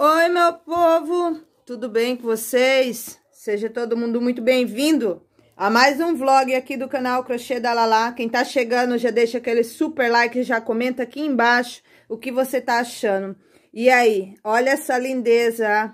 Oi, meu povo, tudo bem com vocês? Seja todo mundo muito bem-vindo a mais um vlog aqui do canal Crochê da Lala. Quem tá chegando já deixa aquele super like, já comenta aqui embaixo o que você tá achando. E aí, olha essa lindeza,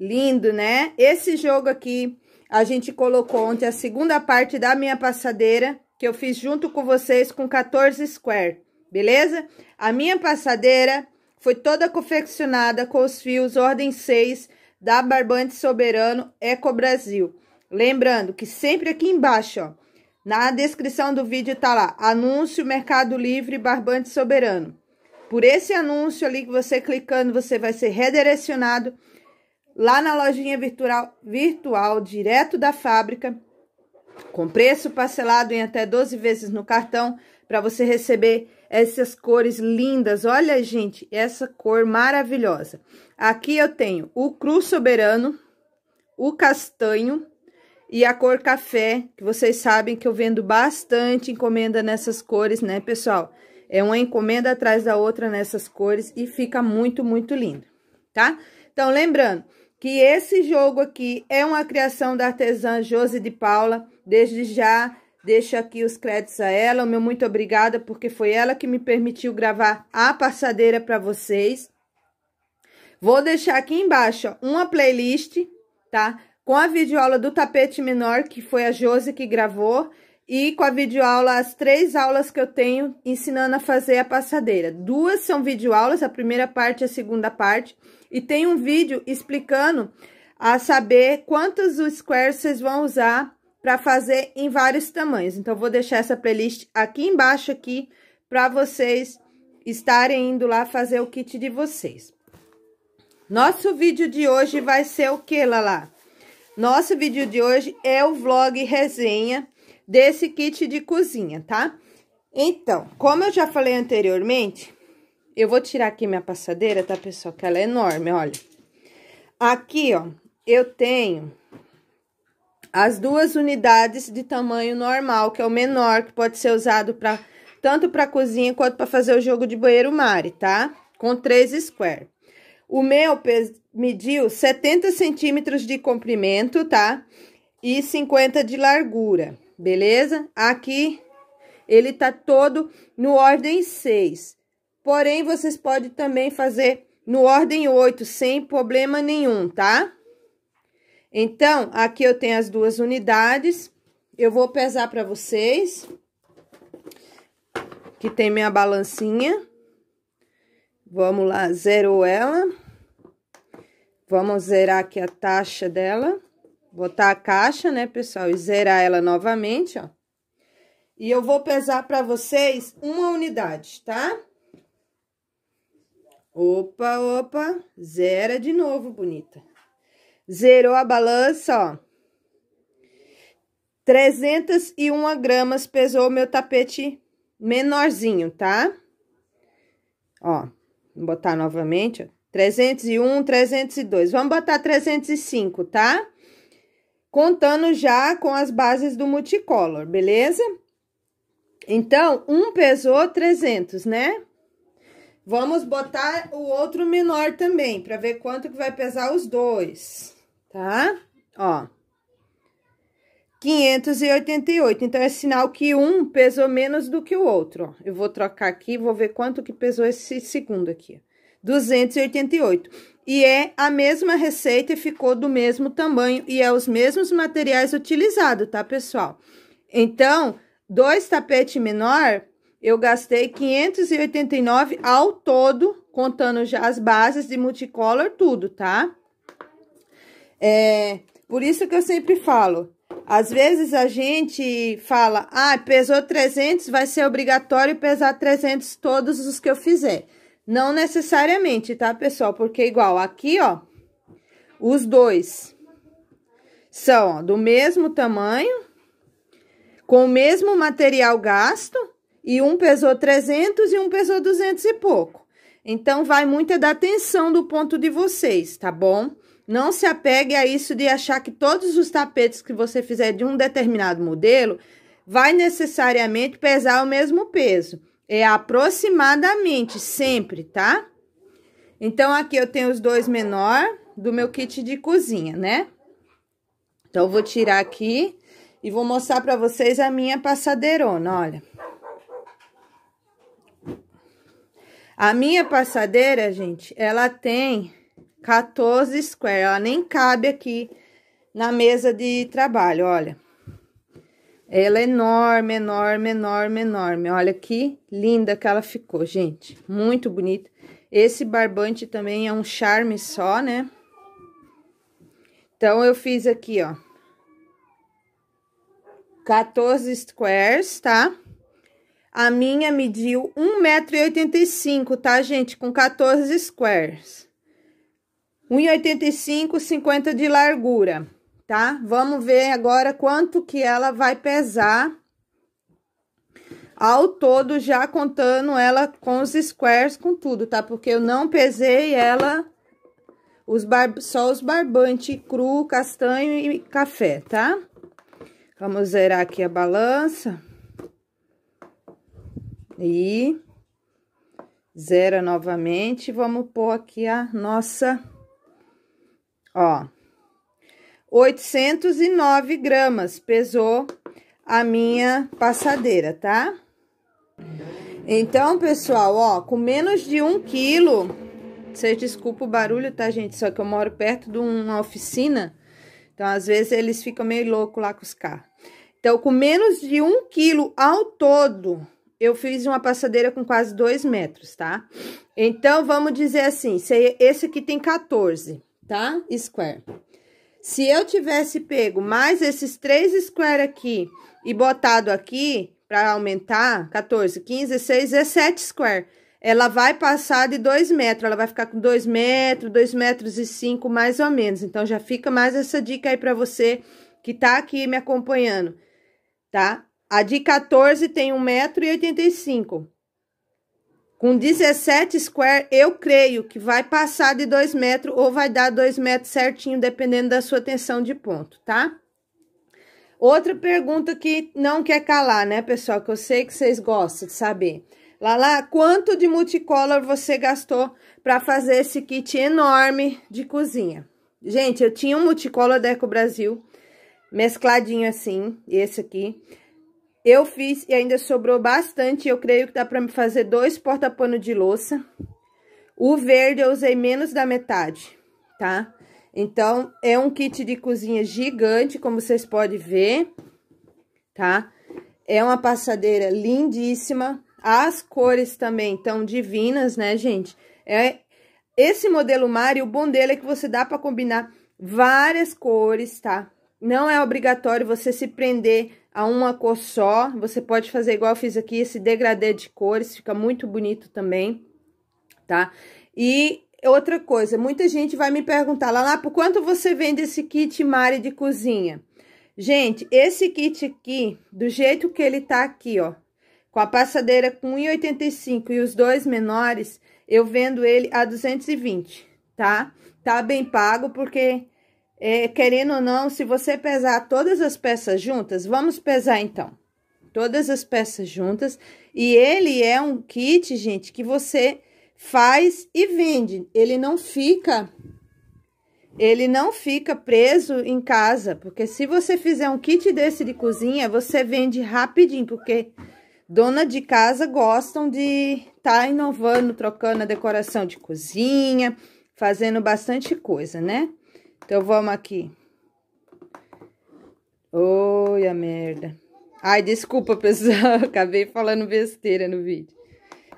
lindo, né? Esse jogo aqui, a gente colocou ontem a segunda parte da minha passadeira, que eu fiz junto com vocês com 14 square, beleza? A minha passadeira foi toda confeccionada com os fios Ordem 6 da Barbante Soberano Eco Brasil. Lembrando que sempre aqui embaixo, ó, na descrição do vídeo tá lá, anúncio Mercado Livre Barbante Soberano. Por esse anúncio ali que você clicando, você vai ser redirecionado lá na lojinha virtual, virtual direto da fábrica, com preço parcelado em até 12 vezes no cartão, para você receber essas cores lindas. Olha, gente, essa cor maravilhosa. Aqui eu tenho o cru soberano, o castanho e a cor café, que vocês sabem que eu vendo bastante encomenda nessas cores, né, pessoal? É uma encomenda atrás da outra nessas cores e fica muito, muito lindo, tá? Então, lembrando que esse jogo aqui é uma criação da artesã Josi de Paula, desde já Deixo aqui os créditos a ela, o meu muito obrigada, porque foi ela que me permitiu gravar a passadeira para vocês. Vou deixar aqui embaixo ó, uma playlist, tá? Com a videoaula do tapete menor, que foi a Josi que gravou, e com a videoaula, as três aulas que eu tenho ensinando a fazer a passadeira. Duas são videoaulas, a primeira parte e a segunda parte, e tem um vídeo explicando a saber quantos squares vocês vão usar para fazer em vários tamanhos. Então, vou deixar essa playlist aqui embaixo aqui para vocês estarem indo lá fazer o kit de vocês. Nosso vídeo de hoje vai ser o que, Lala? Nosso vídeo de hoje é o vlog resenha desse kit de cozinha, tá? Então, como eu já falei anteriormente, eu vou tirar aqui minha passadeira, tá, pessoal? Que ela é enorme, olha. Aqui, ó, eu tenho as duas unidades de tamanho normal, que é o menor, que pode ser usado para tanto para cozinha quanto para fazer o jogo de banheiro mare, tá? Com três square. O meu mediu 70 centímetros de comprimento, tá? E 50 de largura, beleza? Aqui ele tá todo no ordem 6. Porém, vocês podem também fazer no ordem 8, sem problema nenhum, tá? Então, aqui eu tenho as duas unidades. Eu vou pesar para vocês. Que tem minha balancinha. Vamos lá, zerou ela. Vamos zerar aqui a taxa dela. Botar a caixa, né, pessoal? E zerar ela novamente, ó. E eu vou pesar para vocês uma unidade, tá? Opa, opa. Zera de novo, bonita. Zerou a balança, ó. 301 gramas pesou o meu tapete menorzinho, tá? Ó, vou botar novamente, ó. 301, 302. Vamos botar 305, tá? Contando já com as bases do multicolor, beleza? Então, um pesou 300, né? Vamos botar o outro menor também, para ver quanto que vai pesar os dois, tá? Ó. 588. Então, é sinal que um pesou menos do que o outro, ó. Eu vou trocar aqui, vou ver quanto que pesou esse segundo aqui. 288. E é a mesma receita e ficou do mesmo tamanho e é os mesmos materiais utilizados, tá, pessoal? Então, dois tapetes menor eu gastei 589 ao todo, contando já as bases de multicolor, tudo, tá? É, por isso que eu sempre falo, às vezes a gente fala, ah, pesou 300, vai ser obrigatório pesar 300 todos os que eu fizer. Não necessariamente, tá, pessoal? Porque igual aqui, ó, os dois são ó, do mesmo tamanho, com o mesmo material gasto, e um pesou 300 e um pesou 200 e pouco. Então, vai muita da atenção do ponto de vocês, tá bom? Não se apegue a isso de achar que todos os tapetes que você fizer de um determinado modelo vai necessariamente pesar o mesmo peso. É aproximadamente, sempre, tá? Então, aqui eu tenho os dois menor do meu kit de cozinha, né? Então, eu vou tirar aqui e vou mostrar para vocês a minha passadeirona, olha. A minha passadeira, gente, ela tem 14 square. Ela nem cabe aqui na mesa de trabalho, olha. Ela é enorme, enorme, enorme, enorme. Olha que linda que ela ficou, gente. Muito bonita. Esse barbante também é um charme só, né? Então, eu fiz aqui, ó. 14 squares, tá? Tá? A minha mediu 1,85m, tá, gente? Com 14 squares. 1,85, 50 de largura, tá? Vamos ver agora quanto que ela vai pesar ao todo, já contando ela com os squares, com tudo, tá? Porque eu não pesei ela, os bar... só os barbante cru, castanho e café, tá? Vamos zerar aqui a balança. E zera novamente. Vamos pôr aqui a nossa, ó, 809 gramas pesou a minha passadeira, tá? Então, pessoal, ó, com menos de um quilo, vocês desculpa o barulho, tá, gente? Só que eu moro perto de uma oficina, então às vezes eles ficam meio louco lá com os carros. Então, com menos de um quilo ao todo, eu fiz uma passadeira com quase 2 metros, tá? Então, vamos dizer assim, se é esse aqui tem 14, tá? Square. Se eu tivesse pego mais esses três square aqui e botado aqui para aumentar, 14, 15, 16, 17 square. Ela vai passar de 2 metros, ela vai ficar com 2 metros, 2 metros e 5 mais ou menos. Então, já fica mais essa dica aí para você que tá aqui me acompanhando, tá? A de 14 tem 1,85m. Com 17 square, eu creio que vai passar de 2 metros ou vai dar 2 metros certinho, dependendo da sua tensão de ponto, tá? Outra pergunta que não quer calar, né, pessoal? Que eu sei que vocês gostam de saber. Lala, quanto de multicolor você gastou para fazer esse kit enorme de cozinha? Gente, eu tinha um multicolor da Eco Brasil, mescladinho assim, esse aqui. Eu fiz e ainda sobrou bastante, eu creio que dá para me fazer dois porta-pano de louça. O verde eu usei menos da metade, tá? Então, é um kit de cozinha gigante, como vocês podem ver, tá? É uma passadeira lindíssima. As cores também estão divinas, né, gente? É esse modelo Mari, o bom dele é que você dá para combinar várias cores, tá? Não é obrigatório você se prender a uma cor só. Você pode fazer igual eu fiz aqui, esse degradê de cores, fica muito bonito também, tá? E outra coisa, muita gente vai me perguntar, lá, lá por quanto você vende esse kit Mari de cozinha? Gente, esse kit aqui, do jeito que ele tá aqui, ó, com a passadeira com 1,85 e os dois menores, eu vendo ele a 220, tá? Tá bem pago, porque é, querendo ou não, se você pesar todas as peças juntas, vamos pesar então. Todas as peças juntas. E ele é um kit, gente, que você faz e vende. Ele não fica ele não fica preso em casa, porque se você fizer um kit desse de cozinha, você vende rapidinho, porque dona de casa gostam de estar tá inovando, trocando a decoração de cozinha, fazendo bastante coisa, né? Então, vamos aqui. Oi, a merda. Ai, desculpa, pessoal. Acabei falando besteira no vídeo.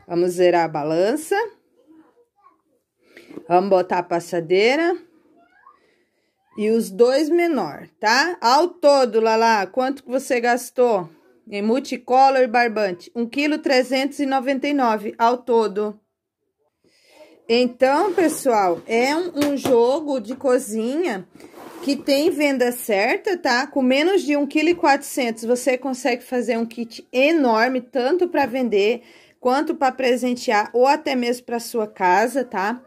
Vamos zerar a balança. Vamos botar a passadeira. E os dois menor, tá? Ao todo, Lala, quanto que você gastou? Em multicolor e barbante. 1,399 kg ao todo. Então, pessoal, é um, um jogo de cozinha que tem venda certa, tá? Com menos de 1,4 kg você consegue fazer um kit enorme, tanto para vender quanto para presentear ou até mesmo para sua casa, tá?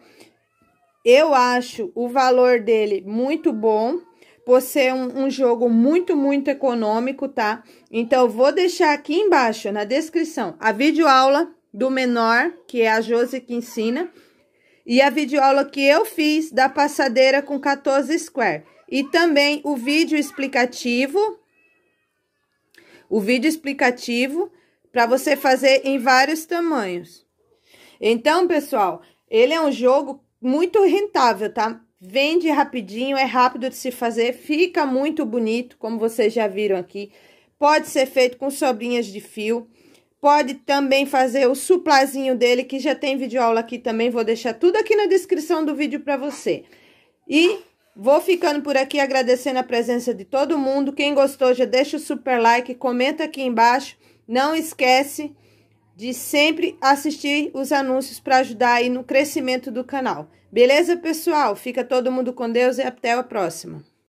Eu acho o valor dele muito bom, por ser um, um jogo muito, muito econômico, tá? Então, vou deixar aqui embaixo, na descrição, a videoaula do menor, que é a Josi que ensina, e a videoaula que eu fiz da passadeira com 14 square. E também o vídeo explicativo, o vídeo explicativo para você fazer em vários tamanhos. Então, pessoal, ele é um jogo muito rentável, tá? Vende rapidinho, é rápido de se fazer, fica muito bonito, como vocês já viram aqui. Pode ser feito com sobrinhas de fio. Pode também fazer o suplazinho dele, que já tem vídeo aula aqui também. Vou deixar tudo aqui na descrição do vídeo para você. E vou ficando por aqui agradecendo a presença de todo mundo. Quem gostou já deixa o super like, comenta aqui embaixo. Não esquece de sempre assistir os anúncios para ajudar aí no crescimento do canal. Beleza, pessoal? Fica todo mundo com Deus e até a próxima.